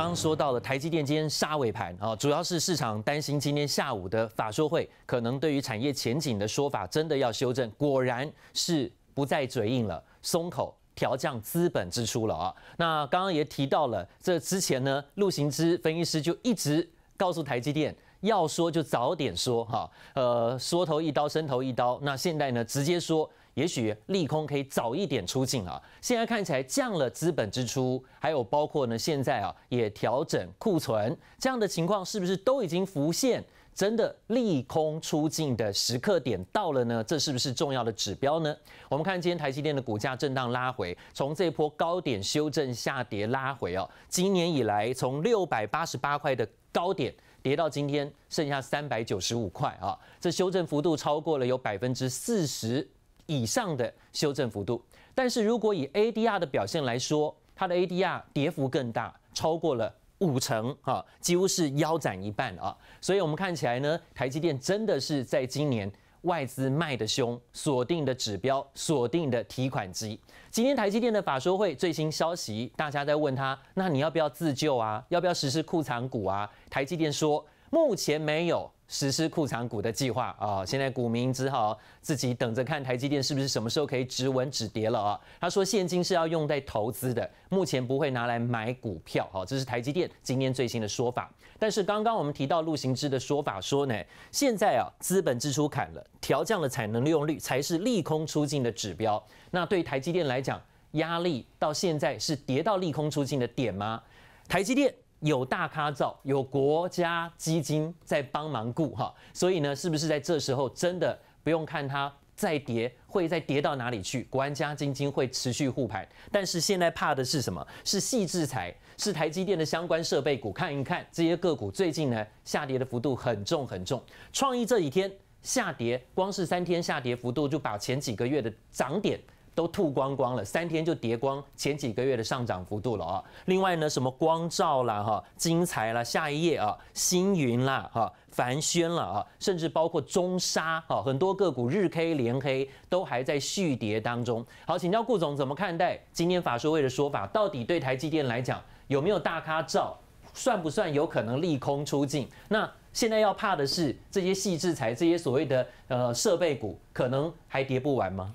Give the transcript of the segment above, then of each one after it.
刚说到了台积电今天杀尾盘啊，主要是市场担心今天下午的法说会可能对于产业前景的说法真的要修正，果然是不再嘴硬了，松口调降资本支出了啊。那刚刚也提到了，这之前呢，陆行之分析师就一直告诉台积电。要说就早点说哈，呃，缩头一刀，伸头一刀。那现在呢，直接说，也许利空可以早一点出尽啊。现在看起来降了资本支出，还有包括呢，现在啊也调整库存，这样的情况是不是都已经浮现？真的利空出境的时刻点到了呢？这是不是重要的指标呢？我们看今天台积电的股价震荡拉回，从这波高点修正下跌拉回啊，今年以来从六百八十八块的高点。跌到今天剩下三百九十五块啊，这修正幅度超过了有百分之四十以上的修正幅度。但是如果以 ADR 的表现来说，它的 ADR 跌幅更大，超过了五成啊，几乎是腰斩一半啊。所以我们看起来呢，台积电真的是在今年。外资卖的凶，锁定的指标，锁定的提款机。今天台积电的法说会最新消息，大家在问他，那你要不要自救啊？要不要实施库藏股啊？台积电说目前没有。实施库存股的计划啊，现在股民只好自己等着看台积电是不是什么时候可以止稳止跌了啊。他说现金是要用在投资的，目前不会拿来买股票好，这是台积电今天最新的说法。但是刚刚我们提到陆行之的说法，说呢，现在啊资本支出砍了，调降了产能利用率，才是利空出尽的指标。那对于台积电来讲，压力到现在是跌到利空出尽的点吗？台积电。有大咖造，有国家基金在帮忙顾哈，所以呢，是不是在这时候真的不用看它再跌，会再跌到哪里去？国家基金会持续护盘，但是现在怕的是什么？是细制裁，是台积电的相关设备股。看一看这些个股最近呢下跌的幅度很重很重，创意这几天下跌，光是三天下跌幅度就把前几个月的涨点。都吐光光了，三天就跌光前几个月的上涨幅度了啊！另外呢，什么光照啦、哈，金材啦、下一页啊，星云啦、哈，凡轩了啊，甚至包括中沙啊，很多个股日 K 连黑都还在续跌当中。好，请教顾总，怎么看待今天法说会的说法？到底对台积电来讲有没有大咖照？算不算有可能利空出尽？那现在要怕的是这些细制裁，这些所谓的呃设备股，可能还跌不完吗？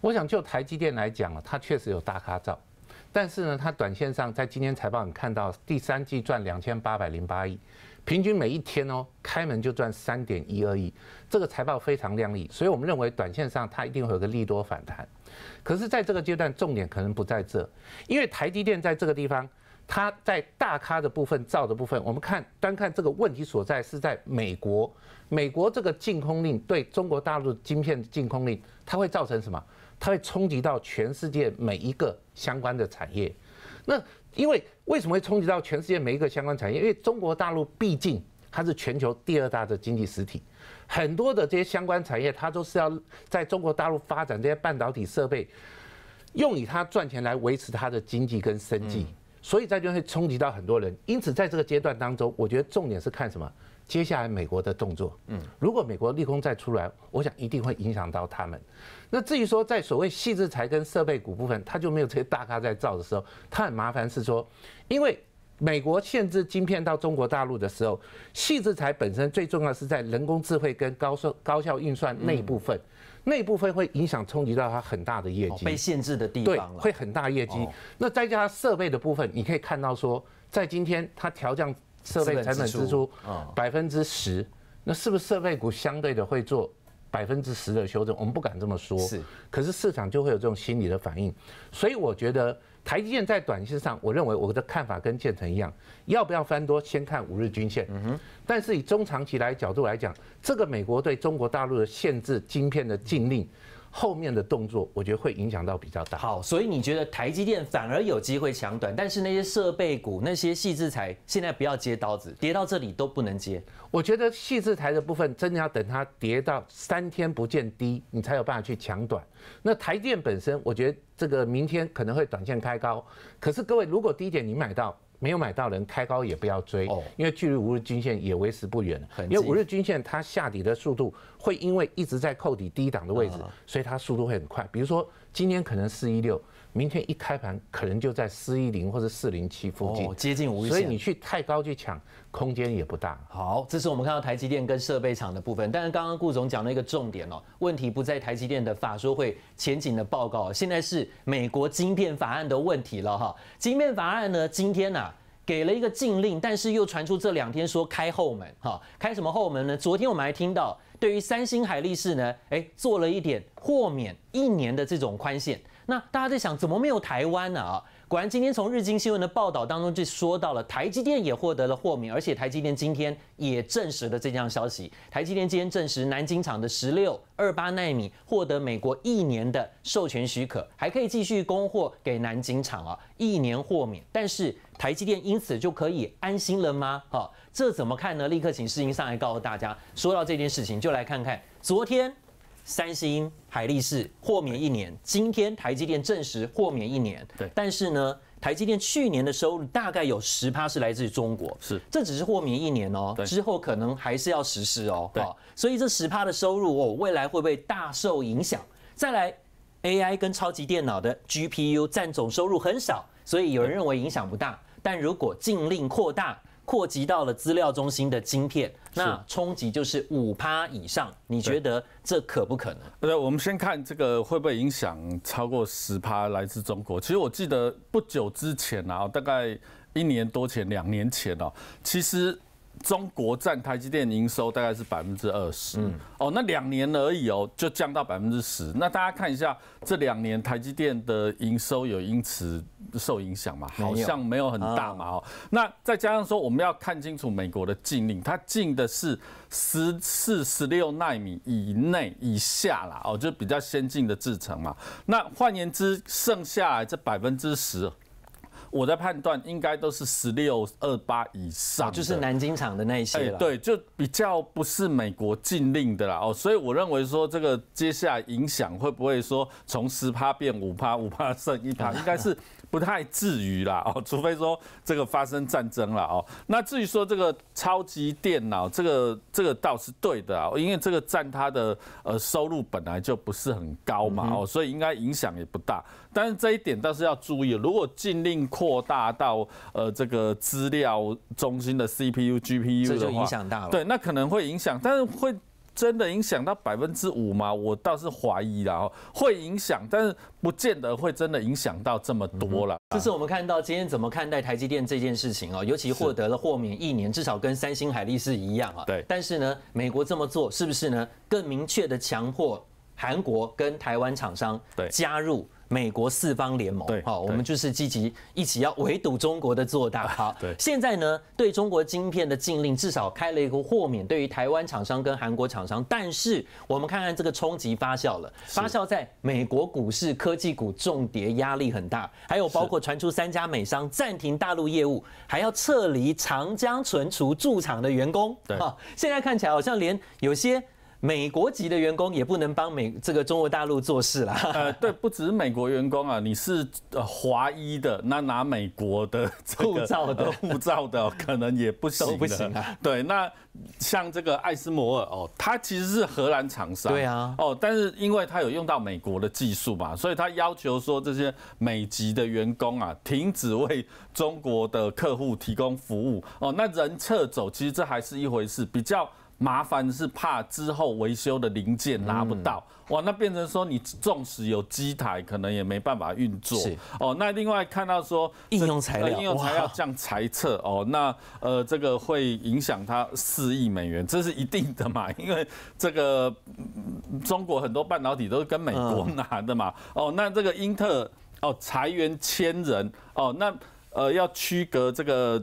我想就台积电来讲啊，它确实有大咖造，但是呢，它短线上在今天财报你看到第三季赚两千八百零八亿，平均每一天哦开门就赚三点一二亿，这个财报非常亮丽，所以我们认为短线上它一定会有个利多反弹。可是在这个阶段，重点可能不在这，因为台积电在这个地方，它在大咖的部分造的部分，我们看单看这个问题所在是在美国，美国这个禁空令对中国大陆晶片禁空令，它会造成什么？它会冲击到全世界每一个相关的产业，那因为为什么会冲击到全世界每一个相关产业？因为中国大陆毕竟它是全球第二大的经济实体，很多的这些相关产业它都是要在中国大陆发展这些半导体设备，用以它赚钱来维持它的经济跟生计，所以在这会冲击到很多人。因此在这个阶段当中，我觉得重点是看什么？接下来美国的动作，嗯，如果美国利空再出来，我想一定会影响到他们。那至于说在所谓细制材跟设备股部分，它就没有这些大咖在造的时候，它很麻烦。是说，因为美国限制晶片到中国大陆的时候，细制材本身最重要是在人工智慧跟高速高效运算那部分，那部分会影响冲击到它很大的业绩。被限制的地方，对，会很大业绩。那再加上设备的部分，你可以看到说，在今天它调降。设备成本支出，百分之十，那是不是设备股相对的会做百分之十的修正？我们不敢这么说。是，可是市场就会有这种心理的反应，所以我觉得台积电在短线上，我认为我的看法跟建成一样，要不要翻多先看五日均线。但是以中长期来角度来讲，这个美国对中国大陆的限制晶片的禁令。后面的动作，我觉得会影响到比较大。好，所以你觉得台积电反而有机会抢短，但是那些设备股、那些细制材，现在不要接刀子，跌到这里都不能接。我觉得细字材的部分真的要等它跌到三天不见低，你才有办法去抢短。那台电本身，我觉得这个明天可能会短线开高，可是各位如果低点你买到。没有买到人开高也不要追，因为距离五日均线也为时不远了。因为五日均线它下底的速度会因为一直在扣底低档的位置，所以它速度会很快。比如说今天可能四一六。明天一开盘，可能就在四一零或者四零七附近，接近无，所以你去太高去抢，空间也不大。好，这是我们看到台积电跟设备厂的部分。但是刚刚顾总讲了一个重点哦，问题不在台积电的法说会前景的报告，现在是美国晶片法案的问题了哈。晶片法案呢，今天呢给了一个禁令，但是又传出这两天说开后门哈，开什么后门呢？昨天我们还听到，对于三星、海力士呢，哎，做了一点豁免一年的这种宽限。那大家在想，怎么没有台湾呢？啊，果然，今天从日经新闻的报道当中就说到了，台积电也获得了豁免，而且台积电今天也证实了这项消息。台积电今天证实，南京厂的十六二八纳米获得美国一年的授权许可，还可以继续供货给南京厂啊，一年豁免。但是台积电因此就可以安心了吗？哈，这怎么看呢？立刻请世英上来告诉大家，说到这件事情，就来看看昨天。三星、海力士豁免一年，今天台积电证实豁免一年。对，但是呢，台积电去年的收入大概有十趴是来自于中国。是，这只是豁免一年哦，之后可能还是要实施哦。对。所以这十趴的收入哦，未来会不会大受影响？再来，AI 跟超级电脑的 GPU 占总收入很少，所以有人认为影响不大。但如果禁令扩大，扩及到了资料中心的晶片，那冲击就是五趴以上，你觉得这可不可能？不我们先看这个会不会影响超过十趴来自中国。其实我记得不久之前啊，大概一年多前、两年前哦，其实。中国占台积电营收大概是百分之二十，哦，那两年而已哦，就降到百分之十。那大家看一下，这两年台积电的营收有因此受影响吗？好像没有很大嘛哦。那再加上说，我们要看清楚美国的禁令，它禁的是十四、十六纳米以内以下啦，哦，就比较先进的制程嘛。那换言之，剩下来这百分之十。我的判断应该都是十六二八以上，就是南京厂的那一些了。对，就比较不是美国禁令的啦。哦，所以我认为说这个接下来影响会不会说从十趴变五趴，五趴剩一趴，应该是不太至于啦。哦，除非说这个发生战争了。哦，那至于说这个超级电脑，这个这个倒是对的，因为这个占它的呃收入本来就不是很高嘛。哦，所以应该影响也不大。但是这一点倒是要注意，如果禁令扩大到呃这个资料中心的 CPU、GPU，这就影响大了。对，那可能会影响，但是会真的影响到百分之五吗？我倒是怀疑了，会影响，但是不见得会真的影响到这么多了。这是我们看到今天怎么看待台积电这件事情啊，尤其获得了豁免一年，至少跟三星、海力士一样啊。对。但是呢，美国这么做是不是呢？更明确的强迫。韩国跟台湾厂商加入美国四方联盟，好，我们就是积极一起要围堵中国的做大。好，现在呢对中国晶片的禁令至少开了一个豁免，对于台湾厂商跟韩国厂商。但是我们看看这个冲击发酵了，发酵在美国股市科技股重跌，压力很大。还有包括传出三家美商暂停大陆业务，还要撤离长江存储驻厂的员工。对，现在看起来好像连有些。美国籍的员工也不能帮美这个中国大陆做事啦。呃，对，不只是美国员工啊，你是呃华裔的，那拿美国的护照的护照的，可能也不行。不行啊。对，那像这个艾斯摩尔哦，它其实是荷兰厂商。对啊。哦，但是因为它有用到美国的技术嘛，所以它要求说这些美籍的员工啊，停止为中国的客户提供服务。哦，那人撤走，其实这还是一回事，比较。麻烦是怕之后维修的零件拿不到哇，那变成说你纵使有机台，可能也没办法运作。哦，那另外看到说应用材料，应用材料降裁撤哦，那呃这个会影响它四亿美元，这是一定的嘛？因为这个中国很多半导体都是跟美国拿的嘛。哦，那这个英特哦裁员千人哦，那呃要区隔这个。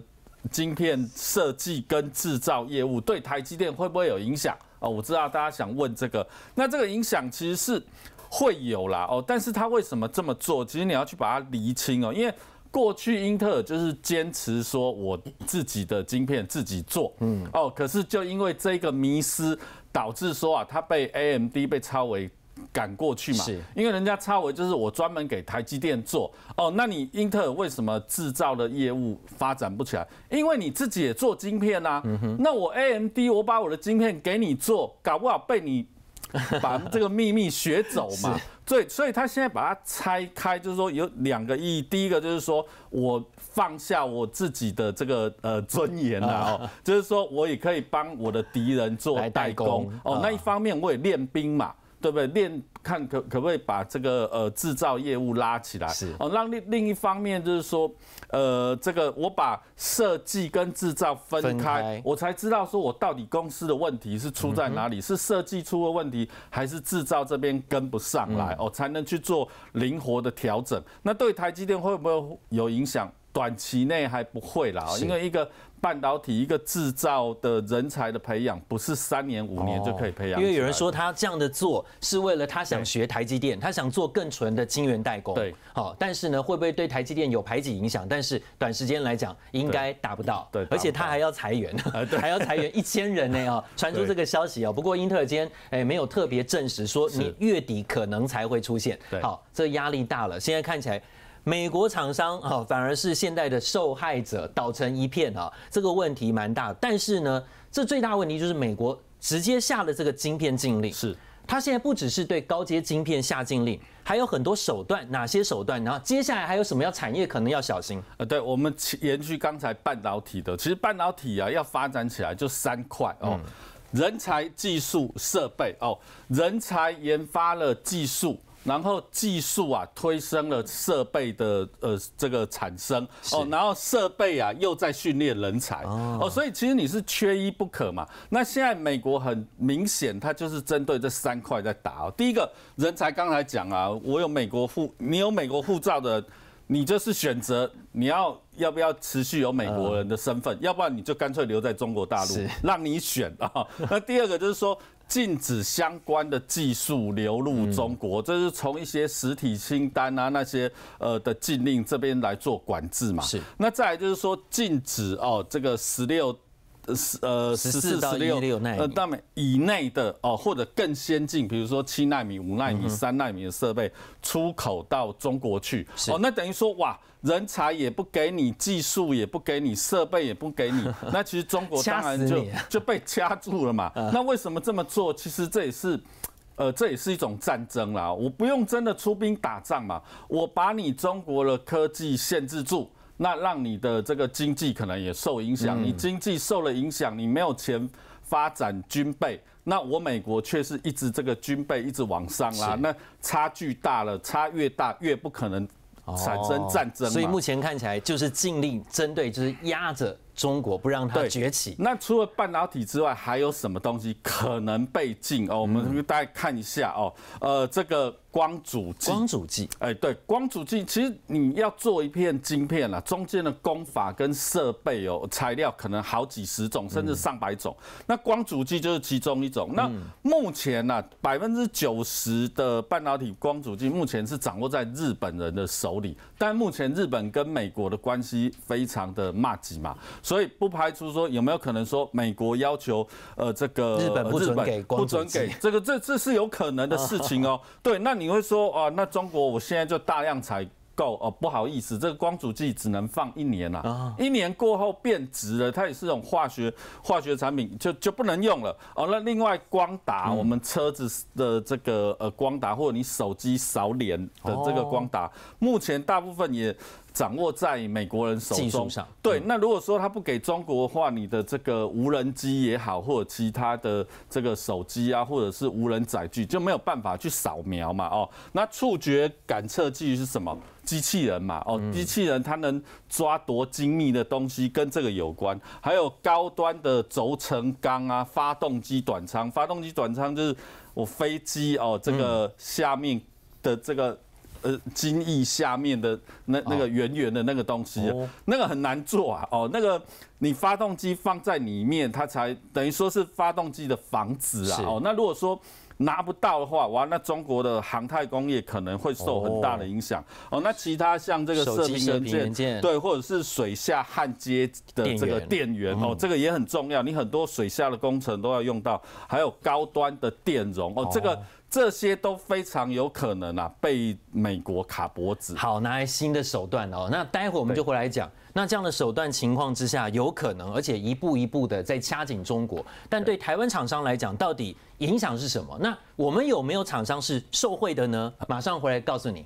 晶片设计跟制造业务对台积电会不会有影响？哦，我知道大家想问这个，那这个影响其实是会有啦，哦，但是他为什么这么做？其实你要去把它厘清哦，因为过去英特尔就是坚持说我自己的晶片自己做，嗯，哦，可是就因为这个迷失，导致说啊，它被 AMD 被超为赶过去嘛？因为人家超微就是我专门给台积电做哦。那你英特尔为什么制造的业务发展不起来？因为你自己也做晶片啊。那我 AMD，我把我的晶片给你做，搞不好被你 把这个秘密学走嘛。对，所以他现在把它拆开，就是说有两个意义。第一个就是说我放下我自己的这个呃尊严了哦，就是说我也可以帮我的敌人做代工哦。那一方面我也练兵嘛。对不对？练看可可不可以把这个呃制造业务拉起来？是哦，让另另一方面就是说，呃，这个我把设计跟制造分开，我才知道说我到底公司的问题是出在哪里？是设计出了问题，还是制造这边跟不上来？哦，才能去做灵活的调整。那对台积电会不会有影响？短期内还不会啦，因为一个。半导体一个制造的人才的培养，不是三年五年就可以培养。因为有人说他这样的做是为了他想学台积电，他想做更纯的晶圆代工。对，好，但是呢，会不会对台积电有排挤影响？但是短时间来讲，应该达不到。对，而且他还要裁员，还要裁员一千人呢啊！传出这个消息啊，不过英特尔今天哎没有特别证实说你月底可能才会出现。对，好，这压力大了，现在看起来。美国厂商啊，反而是现在的受害者，倒成一片啊，这个问题蛮大。但是呢，这最大问题就是美国直接下了这个晶片禁令，是。他现在不只是对高阶晶片下禁令，还有很多手段，哪些手段？然后接下来还有什么要产业可能要小心？呃，对我们延续刚才半导体的，其实半导体啊要发展起来就三块哦，人才、技术、设备哦，人才研发了技术。然后技术啊，推升了设备的呃这个产生哦，然后设备啊又在训练人才哦，所以其实你是缺一不可嘛。那现在美国很明显，它就是针对这三块在打哦。第一个人才，刚才讲啊，我有美国护，你有美国护照的，你就是选择你要要不要持续有美国人的身份，要不然你就干脆留在中国大陆，让你选啊。那第二个就是说。禁止相关的技术流入中国，这是从一些实体清单啊那些呃的禁令这边来做管制嘛。是，那再来就是说禁止哦这个十六。十呃十四到十六呃纳米以内的哦，或者更先进，比如说七纳米、五纳米、三纳米的设备出口到中国去哦，那等于说哇，人才也不给你，技术也不给你，设备也不给你，那其实中国当然就就被掐住了嘛。那为什么这么做？其实这也是，呃，这也是一种战争啦。我不用真的出兵打仗嘛，我把你中国的科技限制住。那让你的这个经济可能也受影响，你经济受了影响，你没有钱发展军备，那我美国却是一直这个军备一直往上拉，那差距大了，差越大越不可能产生战争。所以目前看起来就是禁令，针对就是压着中国不让它崛起。那除了半导体之外，还有什么东西可能被禁？哦，我们大概看一下哦，呃，这个。光主机，光主机，哎，对，光主机，其实你要做一片晶片啊，中间的工法跟设备哦，材料可能好几十种，甚至上百种。那光主机就是其中一种。那目前呢，百分之九十的半导体光主机目前是掌握在日本人的手里。但目前日本跟美国的关系非常的骂级嘛，所以不排除说有没有可能说美国要求呃这个日本不给光不准给这个这这是有可能的事情哦。对，那你。你会说啊？那中国我现在就大量采购哦，不好意思，这个光阻剂只能放一年啊，一年过后变质了，它也是种化学化学产品，就就不能用了哦。那另外光打我们车子的这个呃光打，或者你手机扫脸的这个光打，目前大部分也。掌握在美国人手中上，对。那如果说他不给中国的话，你的这个无人机也好，或者其他的这个手机啊，或者是无人载具就没有办法去扫描嘛。哦，那触觉感测器是什么？机器人嘛。哦，机器人它能抓多精密的东西，跟这个有关。还有高端的轴承钢啊，发动机短舱。发动机短舱就是我飞机哦，这个下面的这个。呃，金翼下面的那那个圆圆的那个东西，那个很难做啊，哦，那个你发动机放在里面，它才等于说是发动机的房子啊，哦，那如果说。拿不到的话，哇，那中国的航太工业可能会受很大的影响哦。那其他像这个射频元件，对，或者是水下焊接的这个电源哦，这个也很重要。你很多水下的工程都要用到，还有高端的电容哦，这个这些都非常有可能啊被美国卡脖子。好，拿来新的手段哦。那待会我们就回来讲。那这样的手段情况之下有可能，而且一步一步的在掐紧中国。但对台湾厂商来讲，到底影响是什么？那我们有没有厂商是受贿的呢？马上回来告诉你。